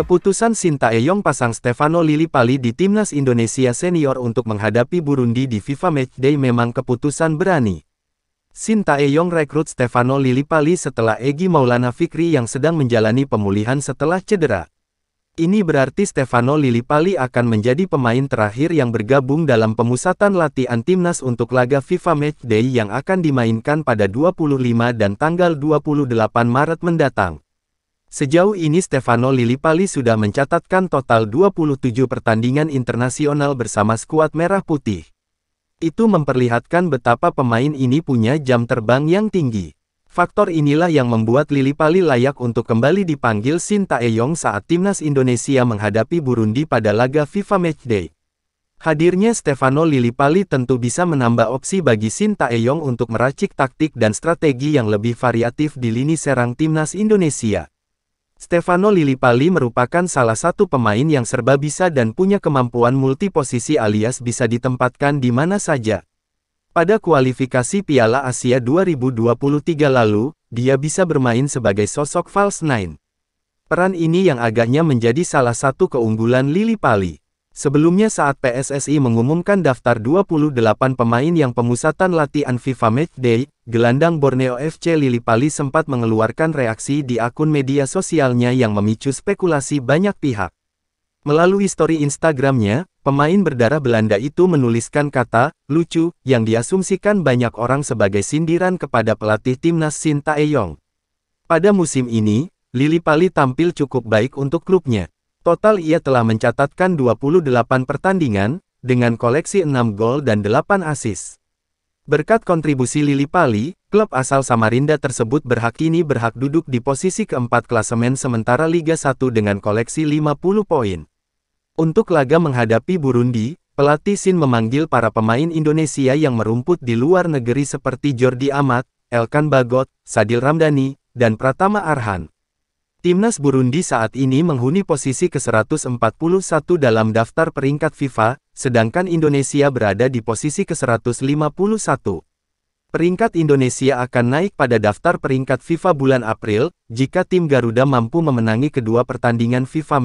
Keputusan Sinta Eyong pasang Stefano Lillipali di timnas Indonesia senior untuk menghadapi Burundi di FIFA Matchday memang keputusan berani. Sinta Eyong rekrut Stefano Lillipali setelah Egi Maulana Fikri yang sedang menjalani pemulihan setelah cedera. Ini berarti Stefano Lillipali akan menjadi pemain terakhir yang bergabung dalam pemusatan latihan timnas untuk laga FIFA Matchday yang akan dimainkan pada 25 dan tanggal 28 Maret mendatang. Sejauh ini Stefano Lilipali sudah mencatatkan total 27 pertandingan internasional bersama skuad Merah Putih. Itu memperlihatkan betapa pemain ini punya jam terbang yang tinggi. Faktor inilah yang membuat Lillipali layak untuk kembali dipanggil Shin Taeyong saat timnas Indonesia menghadapi Burundi pada laga FIFA Matchday. Hadirnya Stefano Lillipali tentu bisa menambah opsi bagi Shin Taeyong untuk meracik taktik dan strategi yang lebih variatif di lini serang timnas Indonesia. Stefano Lillipali merupakan salah satu pemain yang serba bisa dan punya kemampuan multiposisi alias bisa ditempatkan di mana saja. Pada kualifikasi Piala Asia 2023 lalu, dia bisa bermain sebagai sosok false nine. Peran ini yang agaknya menjadi salah satu keunggulan Lillipali. Sebelumnya saat PSSI mengumumkan daftar 28 pemain yang pemusatan latihan FIFA Matchday, gelandang Borneo FC Lili Pali sempat mengeluarkan reaksi di akun media sosialnya yang memicu spekulasi banyak pihak. Melalui story Instagramnya, pemain berdarah Belanda itu menuliskan kata, lucu, yang diasumsikan banyak orang sebagai sindiran kepada pelatih timnas Sinta Eyong. Pada musim ini, Lili Pali tampil cukup baik untuk klubnya. Total ia telah mencatatkan 28 pertandingan, dengan koleksi 6 gol dan 8 asis. Berkat kontribusi Lili Pali, klub asal Samarinda tersebut berhak kini berhak duduk di posisi keempat klasemen sementara Liga 1 dengan koleksi 50 poin. Untuk laga menghadapi Burundi, pelatih Sin memanggil para pemain Indonesia yang merumput di luar negeri seperti Jordi Amat, Elkan Bagot, Sadil Ramdhani, dan Pratama Arhan. Timnas Burundi saat ini menghuni posisi ke-141 dalam daftar peringkat FIFA, sedangkan Indonesia berada di posisi ke-151. Peringkat Indonesia akan naik pada daftar peringkat FIFA bulan April, jika tim Garuda mampu memenangi kedua pertandingan FIFA